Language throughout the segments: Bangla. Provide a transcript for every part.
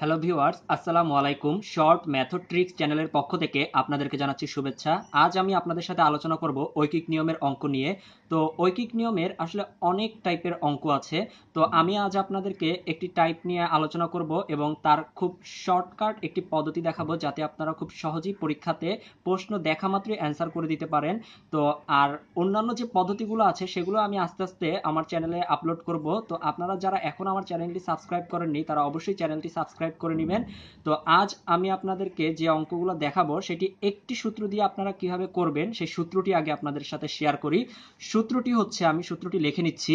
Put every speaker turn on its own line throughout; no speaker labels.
হ্যালো ভিউয়ার্স আসসালামু আলাইকুম শর্ট ম্যাথড ট্রিক্স চ্যানেলের পক্ষ থেকে আপনাদেরকে জানাচ্ছি শুভেচ্ছা আজ আমি আপনাদের সাথে আলোচনা করব ঐকিক নিয়মের অঙ্ক নিয়ে তো ঐকিক নিয়মের আসলে অনেক টাইপের অঙ্ক আছে তো আমি আজ আপনাদেরকে একটি টাইপ নিয়ে আলোচনা করব এবং তার খুব শর্টকাট একটি পদ্ধতি দেখাবো যাতে আপনারা খুব সহজেই পরীক্ষাতে প্রশ্ন দেখা মাত্রই অ্যান্সার করে দিতে পারেন তো আর অন্যান্য যে পদ্ধতিগুলো আছে সেগুলো আমি আস্তে আস্তে আমার চ্যানেলে আপলোড করব তো আপনারা যারা এখন আমার চ্যানেলটি সাবস্ক্রাইব করেননি তারা অবশ্যই চ্যানেলটি সাবস্ক্রাইব করে নেবেন তো আজ আমি আপনাদেরকে যে অঙ্কগুলো দেখাবো সেটি একটি সূত্র দিয়ে আপনারা কিভাবে করবেন সেই সূত্রটি আগে আপনাদের সাথে শেয়ার করি সূত্র সূত্রটি হচ্ছে আমি সূত্রটি লিখে নিচ্ছি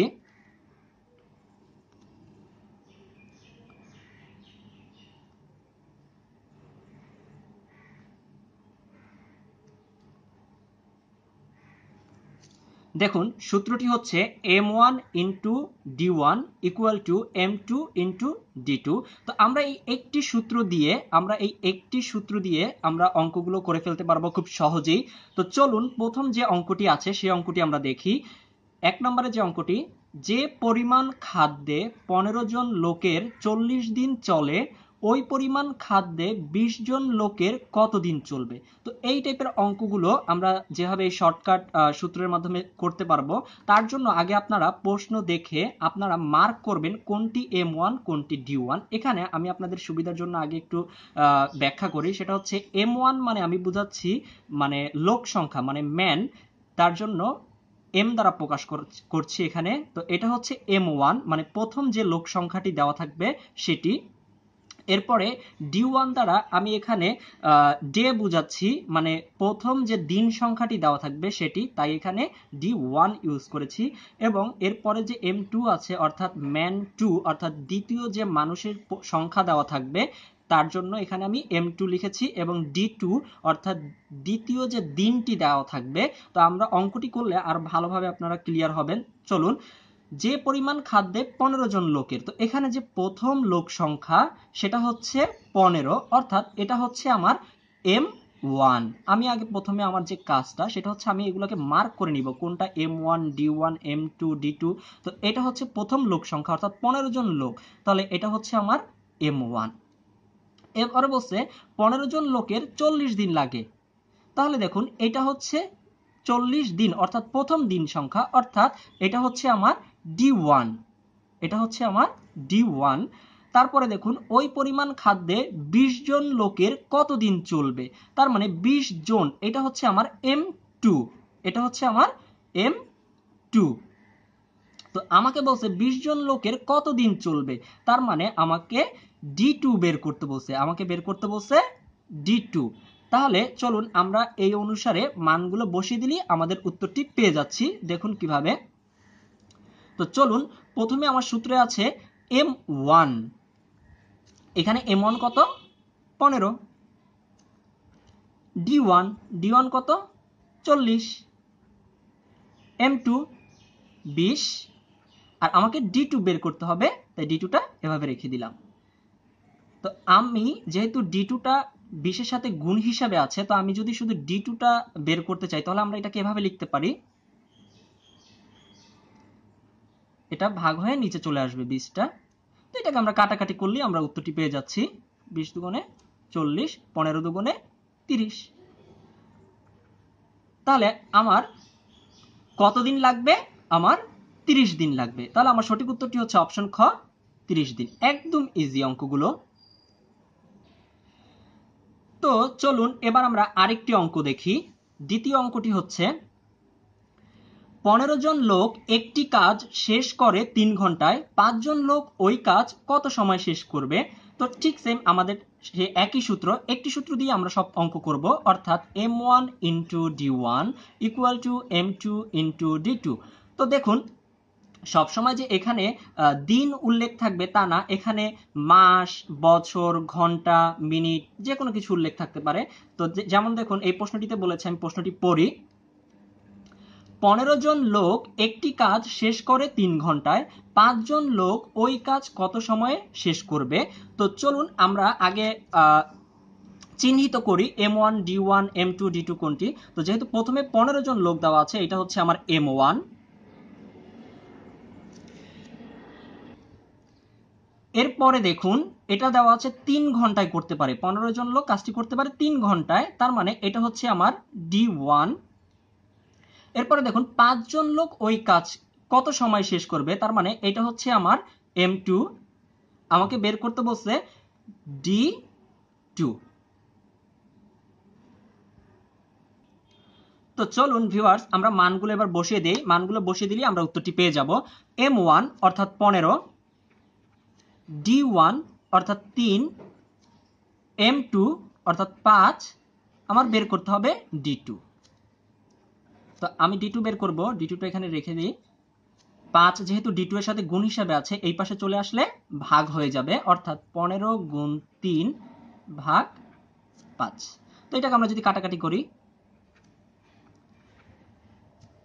দেখুন সূত্রটি হচ্ছে M one into D one equal to M two into D two তো আমরা এই একটি সূত্র দিয়ে আমরা এই একটি সূত্র দিয়ে আমরা অঙ্কগুলো করে ফেলতে পারবো খুব সহজেই তো চলুন প্রথম যে অঙ্কটি আছে সেই অঙ্কটি আমরা দেখি এক নম্বরে যে অঙ্কটি যে পরিমাণ খাদ্যে পনেরো জন লোকের চল্লিশ দিন চলে ওই পরিমাণ খাদ্যে ২০ জন লোকের কতদিন চলবে তো এই টাইপের অঙ্কগুলো আমরা যেভাবে এই শর্টকাট সূত্রের মাধ্যমে করতে পারবো তার জন্য আগে আপনারা প্রশ্ন দেখে আপনারা মার্ক করবেন কোনটি এম ওয়ান কোনটি ডি ওয়ান এখানে আমি আপনাদের সুবিধার জন্য আগে একটু ব্যাখ্যা করি সেটা হচ্ছে এম ওয়ান মানে আমি বুঝাচ্ছি মানে লোক সংখ্যা মানে ম্যান তার জন্য এম দ্বারা প্রকাশ করছি এখানে তো এটা হচ্ছে এম ওয়ান মানে প্রথম যে লোক সংখ্যাটি দেওয়া থাকবে সেটি এরপরে ডি ওয়ান দ্বারা আমি এখানে ডে বুঝাচ্ছি মানে প্রথম যে দিন সংখ্যাটি দেওয়া থাকবে সেটি তাই এখানে ডি ওয়ান ইউজ করেছি এবং এরপরে যে এম টু আছে অর্থাৎ ম্যান টু অর্থাৎ দ্বিতীয় যে মানুষের সংখ্যা দেওয়া থাকবে তার জন্য এখানে আমি এম টু লিখেছি এবং ডি টু অর্থাৎ দ্বিতীয় যে দিনটি দেওয়া থাকবে তো আমরা অঙ্কটি করলে আর ভালোভাবে আপনারা ক্লিয়ার হবেন চলুন যে পরিমাণ খাদ্যে পনেরো জন লোকের তো এখানে যে প্রথম লোক সংখ্যা সেটা হচ্ছে পনেরো অর্থাৎ এটা হচ্ছে আমার এম ওয়ান আমি আগে প্রথমে আমার যে কাজটা সেটা হচ্ছে আমি এগুলোকে মার্ক করে নিব কোনটা M one D one M two D two তো এটা হচ্ছে প্রথম লোক সংখ্যা অর্থাৎ পনেরো জন লোক তাহলে এটা হচ্ছে আমার এম ওয়ান এরপরে বলছে পনেরো জন লোকের চল্লিশ দিন লাগে তাহলে দেখুন এটা হচ্ছে চল্লিশ দিন অর্থাৎ প্রথম দিন সংখ্যা অর্থাৎ এটা হচ্ছে আমার ডি ওয়ান এটা হচ্ছে আমার ডি ওয়ান তারপরে দেখুন ওই পরিমাণ খাদ্যে ২০ জন লোকের কতদিন চলবে তার মানে ২০ জন এটা হচ্ছে আমার এম টু এটা হচ্ছে আমার এম টু তো আমাকে বলছে ২০ জন লোকের কতদিন চলবে তার মানে আমাকে ডি টু বের করতে বলছে আমাকে বের করতে বলছে ডি টু তাহলে চলুন আমরা এই অনুসারে মানগুলো বসিয়ে দিলেই আমাদের উত্তরটি পেয়ে যাচ্ছি দেখুন কিভাবে তো চলুন প্রথমে আমার সূত্রে আছে এম ওয়ান এখানে এম ওয়ান কত পনেরো ডি ওয়ান ডি ওয়ান কত চল্লিশ এম টু বিশ আর আমাকে ডি টু বের করতে হবে তাই ডি টুটা এভাবে রেখে দিলাম তো আমি যেহেতু ডি টুটা বিশের সাথে গুণ হিসাবে আছে তো আমি যদি শুধু ডি টুটা বের করতে চাই তাহলে আমরা এটাকে এভাবে লিখতে পারি এটা ভাগ হয়ে নিচে চলে আসবে বিশটা তো এটাকে আমরা কাটাকাটি করলে আমরা উত্তরটি পেয়ে যাচ্ছি বিশ দুগুণে চল্লিশ পনেরো দুগুণে তিরিশ তাহলে আমার কতদিন লাগবে আমার তিরিশ দিন লাগবে তাহলে আমার সঠিক উত্তরটি হচ্ছে অপশন খ তিরিশ দিন একদম ইজি অঙ্কগুলো তো চলুন এবার আমরা আরেকটি অঙ্ক দেখি দ্বিতীয় অঙ্কটি হচ্ছে পনেরো জন লোক একটি কাজ শেষ করে তিন ঘন্টায় পাঁচজন লোক ওই কাজ কত সময় শেষ করবে তো ঠিক সেম আমাদের সে একই সূত্র একটি সূত্র দিয়ে আমরা সব অঙ্ক করব অর্থাৎ M one into D one equal to M two into D two তো দেখুন সবসময় যে এখানে দিন উল্লেখ থাকবে তা না এখানে মাস বছর ঘন্টা মিনিট যে কোনো কিছু উল্লেখ থাকতে পারে তো যেমন দেখুন এই প্রশ্নটিতে বলেছে আমি প্রশ্নটি পড়ি পনেরো জন লোক একটি কাজ শেষ করে তিন ঘন্টায় পাঁচজন লোক ওই কাজ কত সময়ে শেষ করবে তো চলুন আমরা আগে চিহ্নিত করি M one D one M two D two কোনটি তো যেহেতু প্রথমে পনেরো জন লোক দেওয়া আছে এটা হচ্ছে আমার এম ওয়ান এরপরে দেখুন এটা দেওয়া আছে তিন ঘন্টায় করতে পারে পনেরো জন লোক কাজটি করতে পারে তিন ঘন্টায় তার মানে এটা হচ্ছে আমার ডি ওয়ান এরপরে দেখুন পাঁচজন লোক ওই কাজ কত সময় শেষ করবে তার মানে এটা হচ্ছে আমার এম টু আমাকে বের করতে বলছে ডি টু তো চলুন ভিউয়ার্স আমরা মানগুলো এবার বসিয়ে দিই মানগুলো বসিয়ে দিলে আমরা উত্তরটি পেয়ে যাব এম ওয়ান অর্থাৎ পনেরো ডি ওয়ান অর্থাৎ তিন এম টু অর্থাৎ পাঁচ আমার বের করতে হবে ডি টু তো আমি ডি বের করবো ডি টুটা এখানে রেখে দিই পাঁচ যেহেতু ডি এর সাথে গুণ হিসাবে আছে এই পাশে চলে আসলে ভাগ হয়ে যাবে অর্থাৎ পনেরো গুণ তিন ভাগ পাঁচ তো এটাকে আমরা যদি কাটাকাটি করি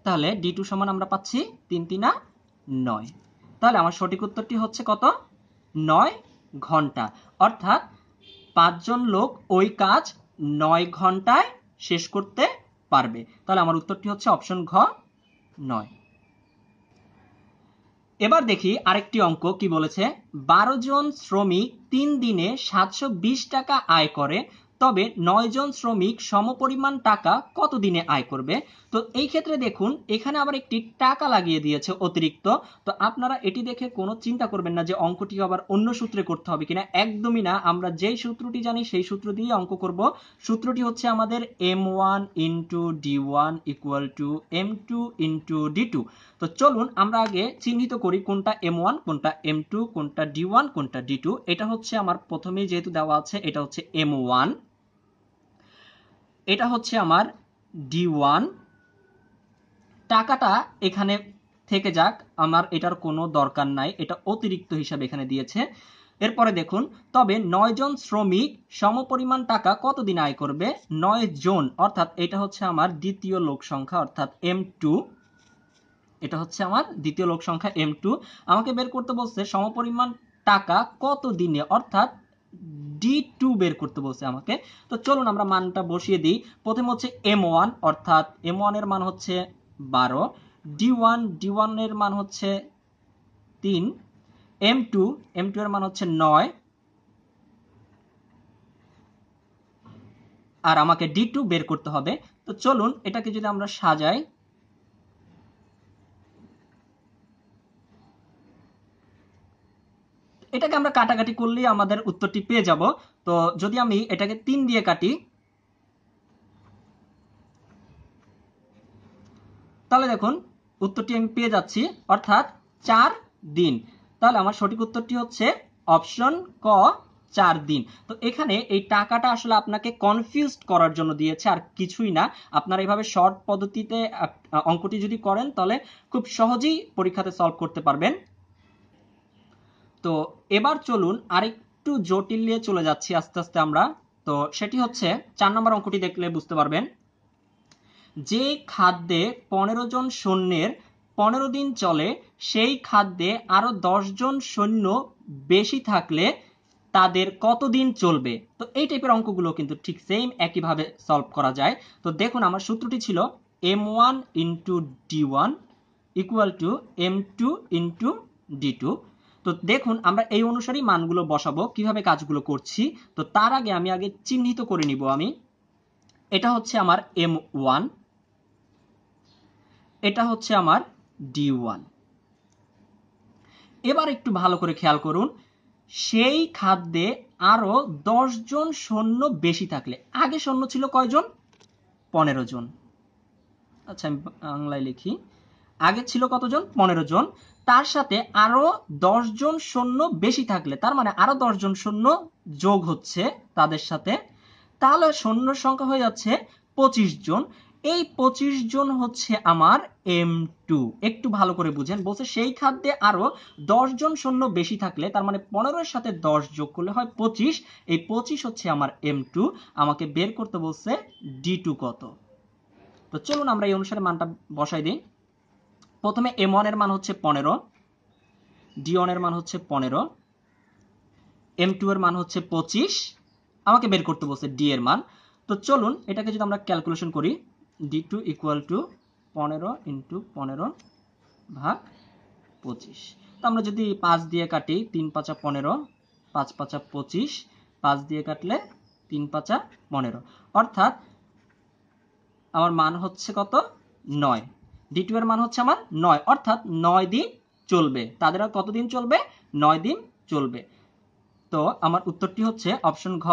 তাহলে ডি টু সমান আমরা পাচ্ছি তিন তিনা নয় তাহলে আমার সঠিক উত্তরটি হচ্ছে কত নয় ঘন্টা অর্থাৎ পাঁচজন লোক ওই কাজ নয় ঘন্টায় শেষ করতে পারবে তাহলে আমার উত্তরটি হচ্ছে অপশন ঘ নয় এবার দেখি আরেকটি অঙ্ক কি বলেছে বারো জন শ্রমিক তিন দিনে সাতশো টাকা আয় করে তবে নয়জন শ্রমিক সমপরিমাণ টাকা কতদিনে আয় করবে তো এই ক্ষেত্রে দেখুন এখানে আবার একটি টাকা লাগিয়ে দিয়েছে অতিরিক্ত তো আপনারা এটি দেখে কোনো চিন্তা করবেন না যে অঙ্কটি আবার অন্য সূত্রে করতে হবে কিনা একদমই না আমরা যেই সূত্রটি জানি সেই সূত্র দিয়ে অঙ্ক করব সূত্রটি হচ্ছে আমাদের M one into D one equal to M two into D two তো চলুন আমরা আগে চিহ্নিত করি কোনটা এম ওয়ান কোনটা এম টু কোনটা ডি ওয়ান কোনটা ডি টু এটা হচ্ছে আমার প্রথমেই যেহেতু দেওয়া আছে এটা হচ্ছে এম ওয়ান এটা হচ্ছে আমার ডি ওয়ান টাকাটা এখানে থেকে যাক আমার এটার কোনো দরকার নাই এটা অতিরিক্ত হিসাবে এখানে দিয়েছে এরপরে দেখুন তবে নয়জন শ্রমিক সমপরিমাণ টাকা কতদিন আয় করবে নয় জন অর্থাৎ এটা হচ্ছে আমার দ্বিতীয় লোক সংখ্যা অর্থাৎ এম টু এটা হচ্ছে আমার দ্বিতীয় লোক সংখ্যা এম টু আমাকে বের করতে বলছে সমপরিমাণ টাকা কত দিনে অর্থাৎ ডি টু বের করতে বলছে আমাকে তো চলুন আমরা মানটা বসিয়ে দিই প্রথম হচ্ছে এম ওয়ান অর্থাৎ এম এর মান হচ্ছে বারো ডি ওয়ান ডি এর মান হচ্ছে তিন এম টু এম টু এর মান হচ্ছে নয় আর আমাকে ডি টু বের করতে হবে তো চলুন এটাকে যদি আমরা সাজাই এটাকে আমরা কাটাকাটি করলেই আমাদের উত্তরটি পেয়ে যাব তো যদি আমি এটাকে তিন দিয়ে কাটি তাহলে দেখুন উত্তরটি আমি পেয়ে যাচ্ছি অর্থাৎ চার দিন তাহলে আমার সঠিক উত্তরটি হচ্ছে অপশন ক চার দিন তো এখানে এই টাকাটা আসলে আপনাকে কনফিউজ করার জন্য দিয়েছে আর কিছুই না আপনারা এইভাবে শর্ট পদ্ধতিতে অঙ্কটি যদি করেন তাহলে খুব সহজেই পরীক্ষাতে সলভ করতে পারবেন তো এবার চলুন আরেকটু জটিল নিয়ে চলে যাচ্ছি আস্তে আস্তে আমরা তো সেটি হচ্ছে চার নম্বর অঙ্কটি দেখলে বুঝতে পারবেন যে খাদ্যে পনেরো জন সৈন্যের পনেরো দিন চলে সেই খাদ্যে আরো জন সৈন্য বেশি থাকলে তাদের কতদিন চলবে তো এই টাইপের অঙ্কগুলো কিন্তু ঠিক সেম একইভাবে সলভ করা যায় তো দেখুন আমার সূত্রটি ছিল M one into D one equal to M two into D two তো দেখুন আমরা এই অনুসারে মানগুলো বসাবো কিভাবে কাজগুলো করছি তো তার আগে আমি আগে চিহ্নিত করে নিব আমি এটা হচ্ছে আমার এম ওয়ান এটা হচ্ছে আমার ডি ওয়ান এবার একটু ভালো করে খেয়াল করুন সেই খাদ্যে আরও জন সৈন্য বেশি থাকলে আগে সৈন্য ছিল কয়জন পনেরো জন আচ্ছা আমি বাংলায় লিখি আগে ছিল কতজন পনেরো জন তার সাথে আরো দশ জন সৈন্য বেশি থাকলে তার মানে আরো জন সৈন্য যোগ হচ্ছে তাদের সাথে তাহলে সৈন্য সংখ্যা হয়ে যাচ্ছে পঁচিশ জন এই পঁচিশ জন হচ্ছে আমার এম টু একটু ভালো করে বুঝেন বলছে সেই খাদ্যে আরো দশ জন সৈন্য বেশি থাকলে তার মানে পনেরোর সাথে দশ যোগ করলে হয় পঁচিশ এই পঁচিশ হচ্ছে আমার এম টু আমাকে বের করতে বলছে ডি টু কত তো চলুন আমরা এই অনুসারে মানটা বসাই দিই প্রথমে এম এর মান হচ্ছে পনেরো ডি এর মান হচ্ছে পনেরো এম টু এর মান হচ্ছে পঁচিশ আমাকে বের করতে বলছে ডি এর মান তো চলুন এটাকে যদি আমরা ক্যালকুলেশন করি ডি টু ইকুয়াল টু পনেরো ইন্টু পনেরো ভাগ পঁচিশ তো আমরা যদি পাঁচ দিয়ে কাটি তিন পাঁচা পনেরো পাঁচ পাঁচা পঁচিশ পাঁচ দিয়ে কাটলে তিন পাঁচা পনেরো অর্থাৎ আমার মান হচ্ছে কত নয় দ্বিতীয় এর মান হচ্ছে আমার নয় অর্থাৎ নয় দিন চলবে তাদের আর কতদিন চলবে নয় দিন চলবে তো আমার উত্তরটি হচ্ছে অপশন ঘ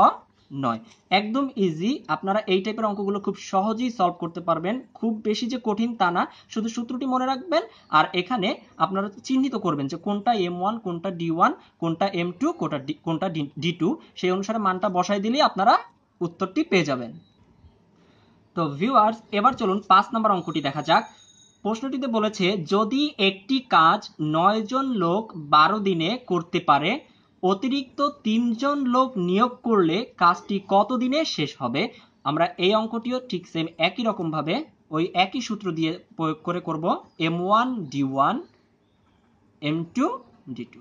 নয় একদম ইজি আপনারা এই টাইপের অঙ্কগুলো খুব সহজেই সলভ করতে পারবেন খুব বেশি যে কঠিন তা না শুধু সূত্রটি মনে রাখবেন আর এখানে আপনারা চিহ্নিত করবেন যে কোনটা এম ওয়ান কোনটা ডি ওয়ান কোনটা এম টু কোনটা কোনটা ডি টু সেই অনুসারে মানটা বসাই দিলেই আপনারা উত্তরটি পেয়ে যাবেন তো ভিউয়ার্স এবার চলুন পাঁচ নম্বর অঙ্কটি দেখা যাক প্রশ্নটিতে বলেছে যদি একটি কাজ নয় জন লোক বারো দিনে করতে পারে অতিরিক্ত তিনজন লোক নিয়োগ করলে কাজটি কত দিনে শেষ হবে আমরা এই অঙ্কটিও ঠিক সেম একই রকমভাবে ওই একই সূত্র দিয়ে প্রয়োগ করে করব M one D one M two D two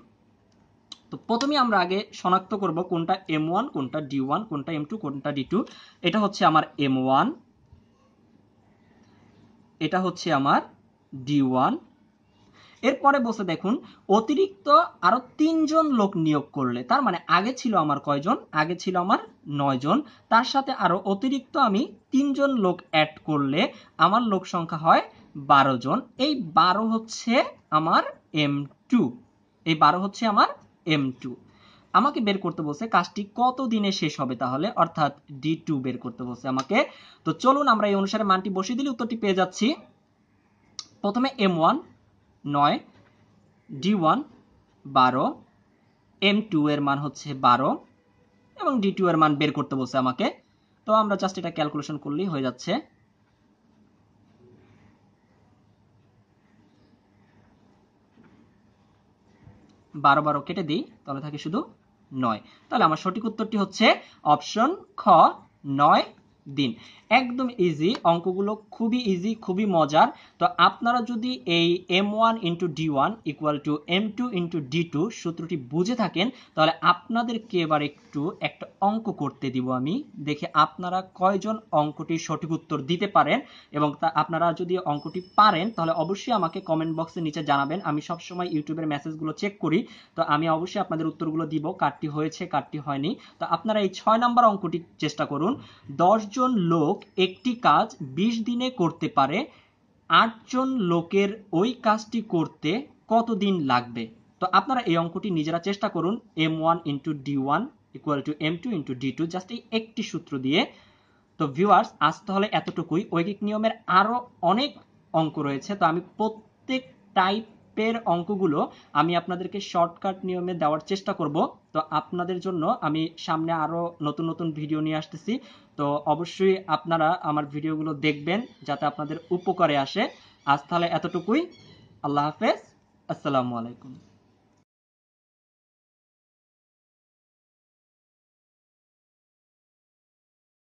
তো প্রথমে আমরা আগে শনাক্ত করব কোনটা এম ওয়ান কোনটা ডি ওয়ান কোনটা এম টু কোনটা ডি টু এটা হচ্ছে আমার এম ওয়ান এটা হচ্ছে আমার ডি ওয়ান এরপরে বসে দেখুন অতিরিক্ত আরও তিনজন লোক নিয়োগ করলে তার মানে আগে ছিল আমার কয়জন আগে ছিল আমার নয়জন তার সাথে আরও অতিরিক্ত আমি তিনজন লোক অ্যাড করলে আমার লোক সংখ্যা হয় বারো জন এই বারো হচ্ছে আমার এম টু এই বারো হচ্ছে আমার এম টু আমাকে বের করতে বলছে কাজটি কত দিনে শেষ হবে তাহলে অর্থাৎ ডি টু বের করতে বলছে আমাকে তো চলুন আমরা এই অনুসারে মানটি বসিয়ে দিলে উত্তরটি পেয়ে যাচ্ছি প্রথমে এম ওয়ান নয় ডি ওয়ান বারো এম টু এর মান হচ্ছে বারো এবং ডি টু এর মান বের করতে বলছে আমাকে তো আমরা জাস্ট এটা ক্যালকুলেশন করলেই হয়ে যাচ্ছে বারো বারো কেটে দিই তাহলে থাকে শুধু নয় তাহলে আমার সঠিক উত্তরটি হচ্ছে অপশন খ নয় দিন একদম ইজি অঙ্কগুলো খুবই ইজি খুবই মজার তো আপনারা যদি এই M one into D one equal to M two into D two সূত্রটি বুঝে থাকেন তাহলে আপনাদেরকে এবার একটু একটা অঙ্ক করতে দিব আমি দেখে আপনারা কয়জন অঙ্কটি সঠিক উত্তর দিতে পারেন এবং তা আপনারা যদি অঙ্কটি পারেন তাহলে অবশ্যই আমাকে কমেন্ট বক্সে নিচে জানাবেন আমি সবসময় ইউটিউবের মেসেজগুলো চেক করি তো আমি অবশ্যই আপনাদের উত্তরগুলো দিব কার্ডটি হয়েছে কার্ডটি হয়নি তো আপনারা এই ছয় নাম্বার অঙ্কটি চেষ্টা করুন দশ একজন লোক একটি কাজ বিশ দিনে করতে পারে আটজন লোকের ওই কাজটি করতে কতদিন লাগবে তো আপনারা এই অঙ্কটি নিজেরা চেষ্টা করুন M one into D one equal to M two into D two just এই একটি সূত্র দিয়ে তো ভিউয়ার্স আজ তাহলে এতটুকুই ঐকিক নিয়মের আরও অনেক অঙ্ক রয়েছে তো আমি প্রত্যেক টাইপের অঙ্কগুলো আমি আপনাদেরকে শর্টকাট নিয়মে দেওয়ার চেষ্টা করব তো আপনাদের জন্য আমি সামনে আরও নতুন নতুন ভিডিও নিয়ে আসতেছি তো অবশ্যই আপনারা আমার ভিডিওগুলো দেখবেন যাতে আপনাদের উপকারে আসে আজ তাহলে এতটুকুই আল্লাহ হাফেজ আসসালামু আলাইকুম